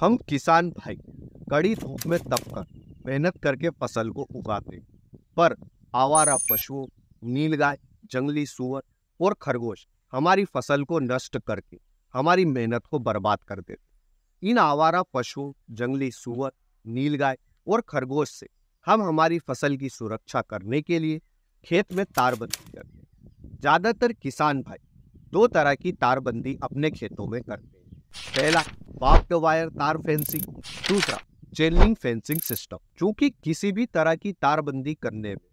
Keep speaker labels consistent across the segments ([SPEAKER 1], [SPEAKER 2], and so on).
[SPEAKER 1] हम किसान भाई कड़ी धूप में तपकर मेहनत करके फसल को उगाते पर आवारा पशुओं नीलगाय जंगली सुअर और खरगोश हमारी फसल को नष्ट करके हमारी मेहनत को बर्बाद कर देते इन आवारा पशुओं जंगली सुअर नीलगाय और खरगोश से हम हमारी फसल की सुरक्षा करने के लिए खेत में तारबंदी करते हैं ज़्यादातर किसान भाई दो तरह की तारबंदी अपने खेतों में करते हैं पहला वाप्य वायर तार फेंसिंग दूसरा चेनलिंग फेंसिंग सिस्टम चूंकि किसी भी तरह की तारबंदी करने में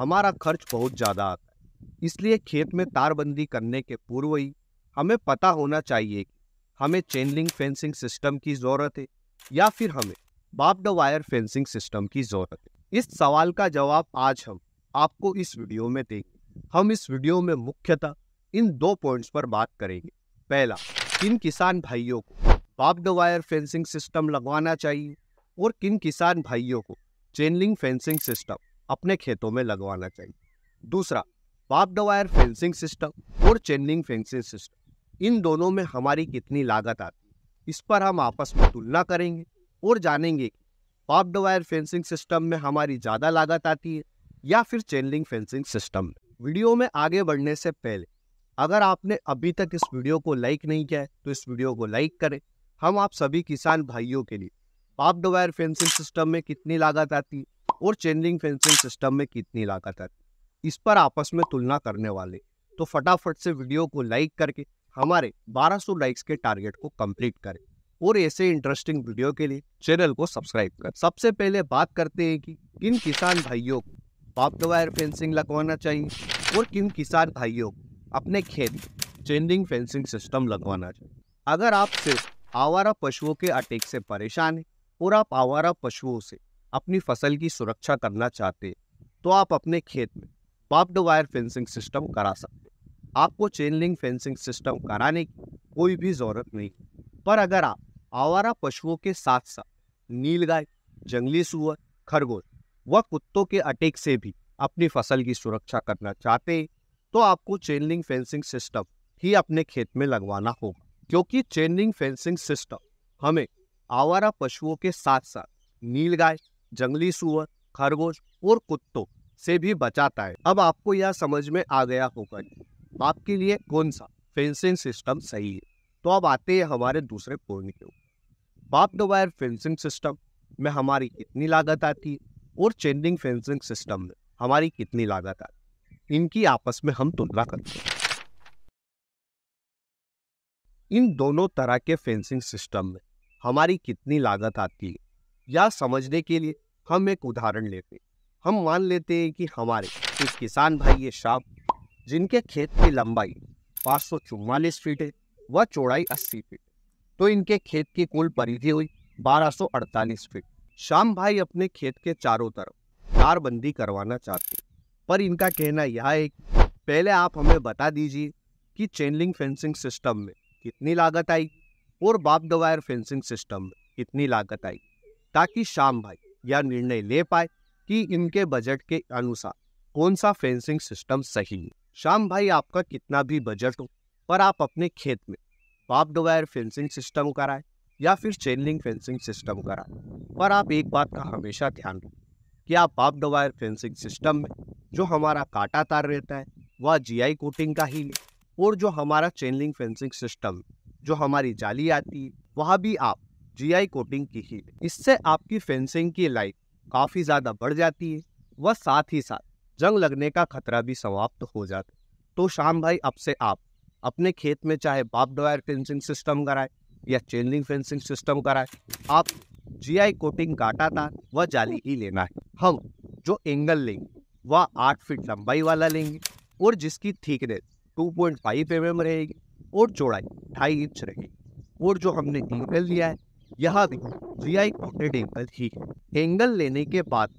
[SPEAKER 1] हमारा खर्च बहुत ज़्यादा आता है इसलिए खेत में तारबंदी करने के पूर्व ही हमें पता होना चाहिए कि हमें चेनलिंग फेंसिंग सिस्टम की ज़रूरत है या फिर हमें बाप्ड वायर फेंसिंग सिस्टम की ज़रूरत है इस सवाल का जवाब आज हम आपको इस वीडियो में देंगे हम इस वीडियो में मुख्यतः इन दो पॉइंट्स पर बात करेंगे पहला इन किसान भाइयों को बाब्ड वायर फेंसिंग सिस्टम लगवाना चाहिए और किन किसान भाइयों को चेनलिंग फेंसिंग सिस्टम अपने खेतों में लगवाना चाहिए दूसरा बाब्ड वायर फेंसिंग सिस्टम और चेनलिंग फेंसिंग सिस्टम इन दोनों में हमारी कितनी लागत आती है इस पर हम आपस में तुलना करेंगे और जानेंगे कि बाब्ड वायर फेंसिंग सिस्टम में हमारी ज़्यादा लागत आती है या फिर चेनलिंग फेंसिंग सिस्टम में वीडियो में आगे बढ़ने से पहले अगर आपने अभी तक इस वीडियो को लाइक नहीं किया है तो इस वीडियो को लाइक करें हम आप सभी किसान भाइयों के लिए पापड वायर फेंसिंग सिस्टम में कितनी लागत आती और चेनरिंग फेंसिंग सिस्टम में कितनी लागत आती इस पर आपस में तुलना करने वाले तो फटाफट से वीडियो को लाइक करके हमारे 1200 लाइक्स के टारगेट को कंप्लीट करें और ऐसे इंटरेस्टिंग वीडियो के लिए चैनल को सब्सक्राइब करें सबसे पहले बात करते हैं कि किन किसान भाइयों को पापड वायर फेंसिंग लगवाना चाहिए और किन किसान भाइयों को अपने खेत चेनरिंग फेंसिंग सिस्टम लगवाना चाहिए अगर आप सिर्फ आवारा पशुओं के अटैक से परेशान है और आप आवारा पशुओं से अपनी फसल की सुरक्षा करना चाहते हैं तो आप अपने खेत में पॉप्ड वायर फेंसिंग सिस्टम करा सकते हैं आपको चेन लिंक फेंसिंग सिस्टम कराने की कोई भी ज़रूरत नहीं पर अगर आप आवारा पशुओं के साथ साथ नीलगाय जंगली सुअर खरगोश व कुत्तों के अटैक से भी अपनी फसल की सुरक्षा करना चाहते हैं तो आपको चेन लिंक फेंसिंग सिस्टम ही अपने खेत में लगवाना होगा क्योंकि चेनिंग फेंसिंग सिस्टम हमें आवारा पशुओं के साथ साथ नीलगाय जंगली सुअर खरगोश और कुत्तों से भी बचाता है अब आपको यह समझ में आ गया होगा आपके लिए कौन सा फेंसिंग सिस्टम सही है तो अब आते हैं हमारे दूसरे पॉइंट के ऊपर बाप द वायर फेंसिंग सिस्टम में हमारी कितनी लागत आती है और चेंडिंग फेंसिंग सिस्टम में हमारी कितनी लागत आती है इनकी आपस में हम तुलना करते हैं इन दोनों तरह के फेंसिंग सिस्टम में हमारी कितनी लागत आती है या समझने के लिए हम एक उदाहरण लेते हैं हम मान लेते हैं कि हमारे कुछ किसान भाई ये शाम जिनके खेत की लंबाई पाँच सौ चौवालीस फीट है व चौड़ाई अस्सी फीट तो इनके खेत की कुल परिधि हुई बारह सौ अड़तालीस फीट शाम भाई अपने खेत के चारों तरफ तारबंदी करवाना चाहते पर इनका कहना यह है पहले आप हमें बता दीजिए कि चेनलिंग फेंसिंग सिस्टम में कितनी लागत आई और बाप वायर फेंसिंग सिस्टम में कितनी लागत आई ताकि शाम भाई यह निर्णय ले पाए कि इनके बजट के अनुसार कौन सा फेंसिंग सिस्टम सही है शाम भाई आपका कितना भी बजट हो पर आप अपने खेत में बाप वायर फेंसिंग सिस्टम कराएं या फिर चेनलिंग फेंसिंग सिस्टम कराएं पर आप एक बात का हमेशा ध्यान रखें कि आप बाप वायर फेंसिंग सिस्टम में जो हमारा काटा तार रहता है वह जीआई कोटिंग का ही ले और जो हमारा चेनलिंग फेंसिंग सिस्टम जो हमारी जाली आती वहाँ भी आप जीआई कोटिंग की ही इससे आपकी फेंसिंग की लाइफ काफ़ी ज़्यादा बढ़ जाती है व साथ ही साथ जंग लगने का खतरा भी समाप्त हो जाता है तो शाम भाई अब से आप अपने खेत में चाहे बाप डॉयर फेंसिंग सिस्टम कराए या चेनलिंग फेंसिंग सिस्टम कराए आप जीआई कोटिंग काटा था व जाली ही लेना है हम जो एंगल लेंगे वह आठ फीट लंबाई वाला लेंगे और जिसकी thickness two point five M M रहेगी और चौड़ाई ढाई इंच रहेगी और जो हमने एंगल लिया है यह भी जी आई कॉटेड एंगल ही है एंगल लेने के बाद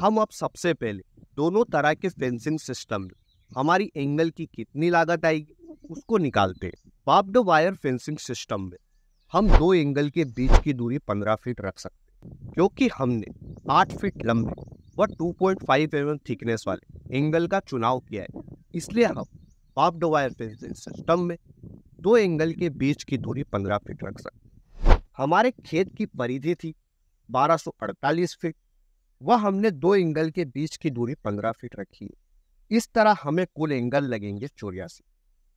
[SPEAKER 1] हम अब सबसे पहले दोनों तरह के फेंसिंग सिस्टम में हमारी एंगल की कितनी लागत आएगी उसको निकालते हैं पाप्ड वायर फेंसिंग सिस्टम में हम दो एंगल के बीच की दूरी पंद्रह फीट रख सकते हैं क्योंकि हमने आठ फीट लंबे व two point five M thickness वाले एंगल का चुनाव किया है इसलिए हम बॉब्ड वायर सिस्टम में दो एंगल के बीच की दूरी 15 फीट रख सकते हमारे खेत की परिधि थी 1248 फीट वह हमने दो एंगल के बीच की दूरी 15 फीट रखी है इस तरह हमें कुल एंगल लगेंगे चौरासी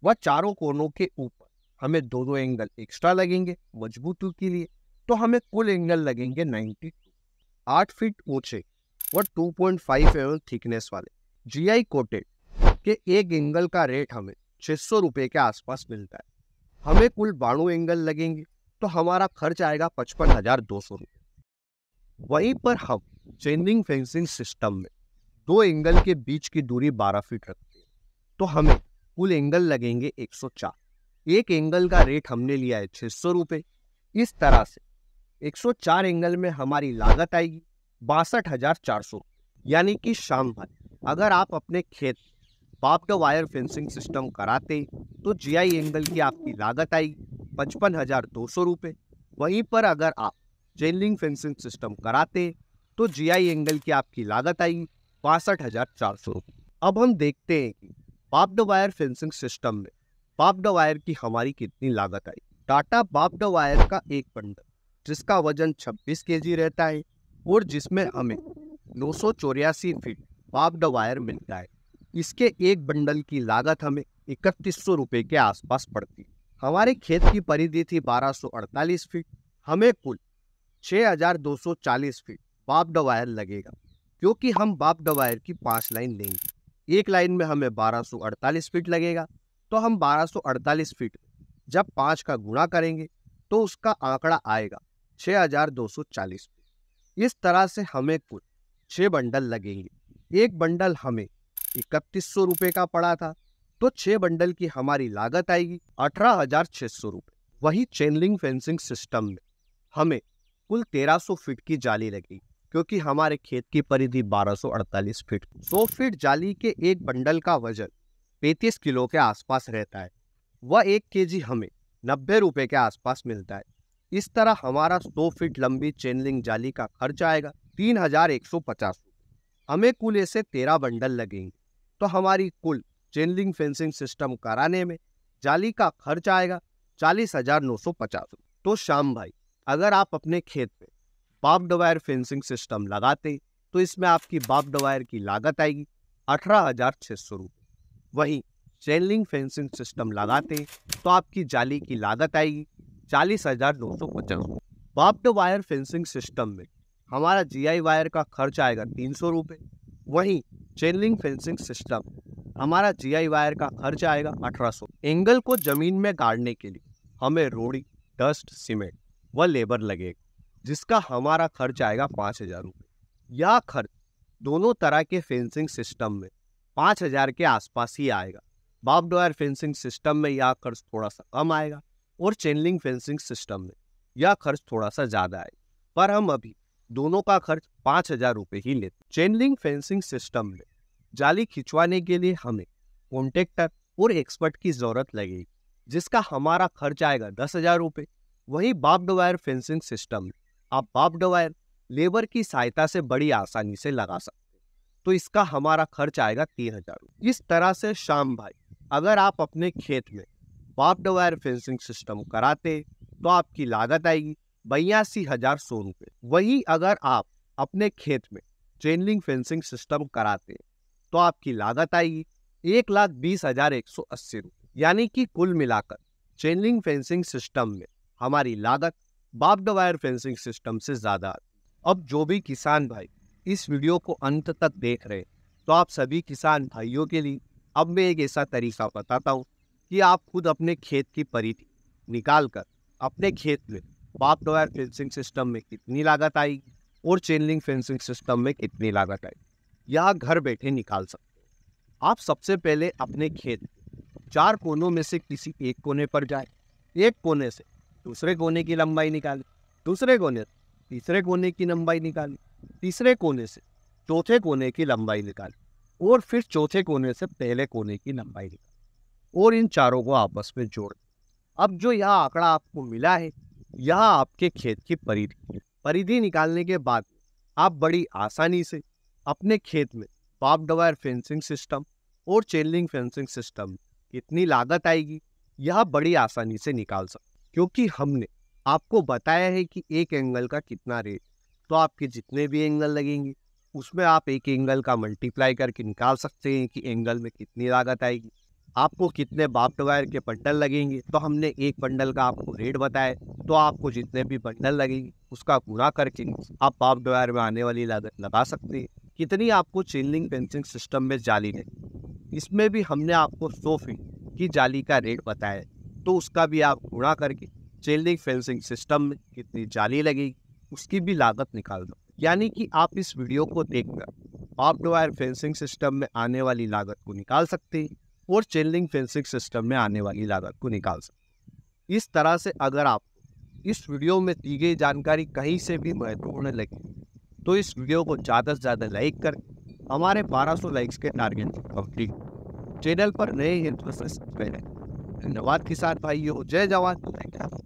[SPEAKER 1] वह चारों कोनों के ऊपर हमें दो दो एंगल एक्स्ट्रा लगेंगे मजबूती के लिए तो हमें कुल एंगल लगेंगे 92 आठ फीट ऊंचे व 2.5 पॉइंट थिकनेस वाले जीआई कोटेड कि एक एंगल का रेट हमें छह सौ रुपए के आसपास मिलता है हमें कुल बाणु एंगल लगेंगे तो हमारा खर्च आएगा पचपन हजार दो सौ रुपये वहीं पर हम चेंजिंग फेंसिंग सिस्टम में दो एंगल के बीच की दूरी बारह फीट रखते हैं तो हमें कुल एंगल लगेंगे एक सौ चार एक एंगल का रेट हमने लिया है छह सौ रुपये इस तरह से एक सौ चार एंगल में हमारी लागत आएगी बासठ हजार चार सौ यानी कि शाम भर अगर आप अपने खेत बापट वायर फेंसिंग सिस्टम कराते तो जीआई एंगल की आपकी लागत आएगी पचपन हज़ार दो सौ रुपये वहीं पर अगर आप चेनलिंग फेंसिंग सिस्टम कराते तो जीआई एंगल की आपकी लागत आएगी बासठ हज़ार चार सौ रुपये अब हम देखते हैं कि बाप्ड वायर फेंसिंग सिस्टम में बाप्ड वायर की हमारी कितनी लागत आई टाटा बाप्ड वायर का एक बंडल जिसका वजन छब्बीस के रहता है और जिसमें हमें दो फीट बाप्ड वायर मिलता है इसके एक बंडल की लागत हमें इकतीस सौ रुपये के आसपास पड़ती हमारे खेत की परिधि थी 1248 फीट हमें कुल 6240 फीट बाप डवायर लगेगा क्योंकि हम बाप डवायर की पांच लाइन लेंगे एक लाइन में हमें 1248 फीट लगेगा तो हम 1248 फीट जब पाँच का गुणा करेंगे तो उसका आंकड़ा आएगा 6240 फीट इस तरह से हमें कुल छः बंडल लगेंगे एक बंडल हमें इकतीस सौ रुपये का पड़ा था तो छह बंडल की हमारी लागत आएगी अठारह हजार छह सौ रुपए वही चेनलिंग फेंसिंग सिस्टम में हमें कुल तेरह सौ फीट की जाली लगेगी क्योंकि हमारे खेत की परिधि 1248 फीट 100 फीट जाली के एक बंडल का वजन 35 किलो के आसपास रहता है वह एक के हमें नब्बे रुपये के आसपास मिलता है इस तरह हमारा 100 फीट लंबी चेनलिंग जाली का खर्च आएगा तीन हजार एक सौ पचास हमें कुल ऐसे तेरह बंडल लगेंगे तो हमारी कुल चेनलिंग फेंसिंग सिस्टम कराने में जाली का खर्च आएगा चालीस हजार नौ सौ पचास तो शाम भाई अगर आप अपने खेत में बाप डवायर फेंसिंग सिस्टम लगाते तो इसमें आपकी बाप डवायर की लागत आएगी अठारह हजार छः सौ रुपये वहीं चेनलिंग फेंसिंग सिस्टम लगाते तो आपकी जाली की लागत आएगी चालीस हजार नौ सौ पचास रुपये बाप्ड वायर फेंसिंग सिस्टम में हमारा जीआई वायर का खर्च आएगा तीन सौ रुपये वहीं चेनलिंग फेंसिंग सिस्टम हमारा जी वायर का खर्च आएगा सौ एंगल को जमीन में गाड़ने के लिए हमें रोड़ी डस्ट सीमेंट व लेबर लगेगा जिसका हमारा खर्च आएगा पाँच हजार रुपये यह खर्च दोनों तरह के फेंसिंग सिस्टम में पाँच हजार के आसपास ही आएगा बाप फेंसिंग सिस्टम में यह खर्च थोड़ा सा कम आएगा और चेनलिंग फेंसिंग सिस्टम में यह खर्च थोड़ा सा ज़्यादा आएगा पर हम अभी दोनों का खर्च पांच हजार रुपए ही लेते चेनलिंग फेंसिंग सिस्टम में जाली खिंचवाने के लिए हमें कॉन्ट्रेक्टर और एक्सपर्ट की जरूरत लगेगी जिसका हमारा खर्च आएगा दस हजार रुपए वही बाब्ड वायर फेंसिंग सिस्टम में आप बाब्ड वायर लेबर की सहायता से बड़ी आसानी से लगा सकते तो इसका हमारा खर्च आएगा तीन हजार इस तरह से शाम भाई अगर आप अपने खेत में बाब्ड वायर फेंसिंग सिस्टम कराते तो आपकी लागत आएगी बयासी हजार सौ रुपये वही अगर आप अपने खेत में चेनलिंग फेंसिंग सिस्टम कराते हैं तो आपकी लागत आएगी एक लाख बीस हजार एक सौ अस्सी रुपये यानी कि कुल मिलाकर चेनलिंग फेंसिंग सिस्टम में हमारी लागत बाब्ड वायर फेंसिंग सिस्टम से ज़्यादा अब जो भी किसान भाई इस वीडियो को अंत तक देख रहे तो आप सभी किसान भाइयों के लिए अब मैं एक ऐसा तरीका बताता हूँ कि आप खुद अपने खेत की परिधि निकाल कर अपने खेत में बाप डोर फेंसिंग सिस्टम में कितनी लागत आई और चेन लिंक फेंसिंग सिस्टम में कितनी लागत आई यह घर बैठे निकाल सकते आप सबसे पहले अपने खेत चार कोनों में से किसी एक कोने पर जाए एक कोने से दूसरे कोने की लंबाई निकाले दूसरे कोने से तीसरे कोने की लंबाई निकाले तीसरे कोने से चौथे कोने की लंबाई निकाले और फिर चौथे कोने से पहले कोने की लंबाई निकाले और इन चारों को आपस में जोड़ अब जो यह आंकड़ा आपको मिला है यह आपके खेत की परिधि परिधि निकालने के बाद आप बड़ी आसानी से अपने खेत में बाप डवायर फेंसिंग सिस्टम और चेनलिंग फेंसिंग सिस्टम कितनी लागत आएगी यह बड़ी आसानी से निकाल सकते क्योंकि हमने आपको बताया है कि एक एंगल का कितना रेट तो आपके जितने भी एंगल लगेंगे उसमें आप एक एंगल का मल्टीप्लाई करके निकाल सकते हैं कि एंगल में कितनी लागत आएगी आपको कितने बाप्ट वायर के बंडल लगेंगे तो हमने एक बंडल का आपको रेट बताया तो आपको जितने भी बंडल लगेंगे उसका गुना करके आप बाप्ट वायर में आने वाली लागत लगा सकते हैं कितनी आपको चेनलिंग फेंसिंग सिस्टम में जाली लगी इसमें भी हमने आपको सौ फीट की जाली का रेट बताया तो उसका भी आप गुणा करके चेनलिंग फेंसिंग सिस्टम में कितनी जाली लगेगी उसकी भी लागत निकाल दो यानी कि आप इस वीडियो को देखकर बाप्ट वायर फेंसिंग सिस्टम में आने वाली लागत को निकाल सकते हैं और चेनलिंग फेंसिंग सिस्टम में आने वाली लागत को निकाल सकते इस तरह से अगर आप इस वीडियो में दी गई जानकारी कहीं से भी महत्वपूर्ण लगी तो इस वीडियो को ज़्यादा से ज़्यादा लाइक कर हमारे 1200 लाइक्स के टारगेट कंप्लीट चैनल पर नए तो इंटरेस्ट पहले धन्यवाद किसान भाइयों जय जवान